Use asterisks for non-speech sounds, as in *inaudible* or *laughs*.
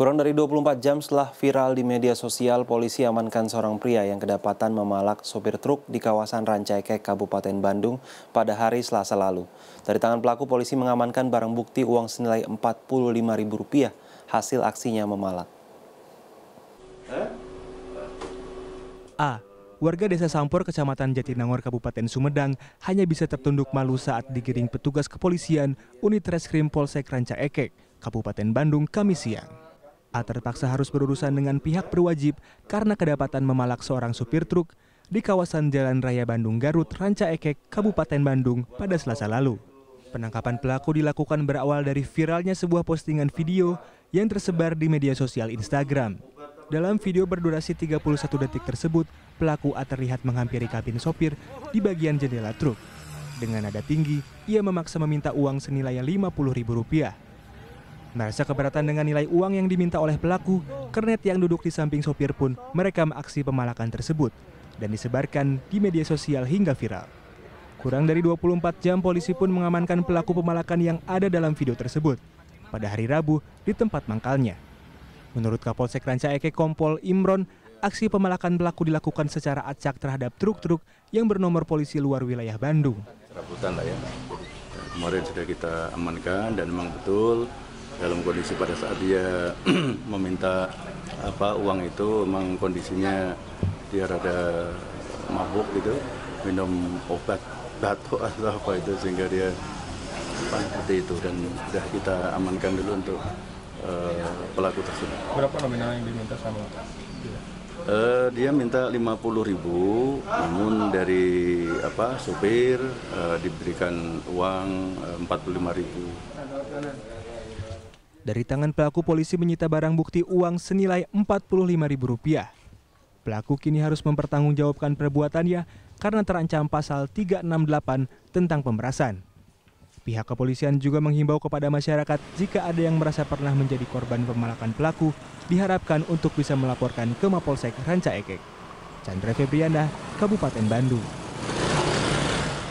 Kurang dari 24 jam setelah viral di media sosial, polisi amankan seorang pria yang kedapatan memalak sopir truk di kawasan Rancaikek, Kabupaten Bandung pada hari Selasa lalu. Dari tangan pelaku, polisi mengamankan barang bukti uang senilai Rp45.000 hasil aksinya memalak. A. Warga desa Sampur, Kecamatan Jatinangor, Kabupaten Sumedang, hanya bisa tertunduk malu saat digiring petugas kepolisian Unit Reskrim Polsek Rancaikek, Kabupaten Bandung, Kamis siang. A terpaksa harus berurusan dengan pihak berwajib karena kedapatan memalak seorang supir truk di kawasan Jalan Raya Bandung Garut, Ranca Ekek, Kabupaten Bandung pada selasa lalu. Penangkapan pelaku dilakukan berawal dari viralnya sebuah postingan video yang tersebar di media sosial Instagram. Dalam video berdurasi 31 detik tersebut, pelaku A terlihat menghampiri kabin sopir di bagian jendela truk. Dengan nada tinggi, ia memaksa meminta uang senilai Rp50.000. Merasa keberatan dengan nilai uang yang diminta oleh pelaku, kernet yang duduk di samping sopir pun merekam aksi pemalakan tersebut dan disebarkan di media sosial hingga viral. Kurang dari 24 jam, polisi pun mengamankan pelaku pemalakan yang ada dalam video tersebut pada hari Rabu di tempat mangkalnya. Menurut Kapolsek Ranca Eke Kompol Imron, aksi pemalakan pelaku dilakukan secara acak terhadap truk-truk yang bernomor polisi luar wilayah Bandung. Serabutan lah ya. Kemarin sudah kita amankan dan memang betul dalam kondisi pada saat dia *clears throat* meminta apa uang itu memang kondisinya dia rada mabuk gitu minum obat batuk *laughs* atau apa itu sehingga dia apa, seperti itu dan sudah kita amankan dulu untuk uh, pelaku tersebut. Berapa nominal yang diminta sama? Uh, dia minta 50 ribu, namun dari apa sopir uh, eh, diberikan uang uh, 45 ribu dari tangan pelaku polisi menyita barang bukti uang senilai Rp45.000. Pelaku kini harus mempertanggungjawabkan perbuatannya karena terancam pasal 368 tentang pemerasan. Pihak kepolisian juga menghimbau kepada masyarakat jika ada yang merasa pernah menjadi korban pemalakan pelaku, diharapkan untuk bisa melaporkan ke Mapolsek Ranca Ekek. Chandra Febriana, Kabupaten Bandung.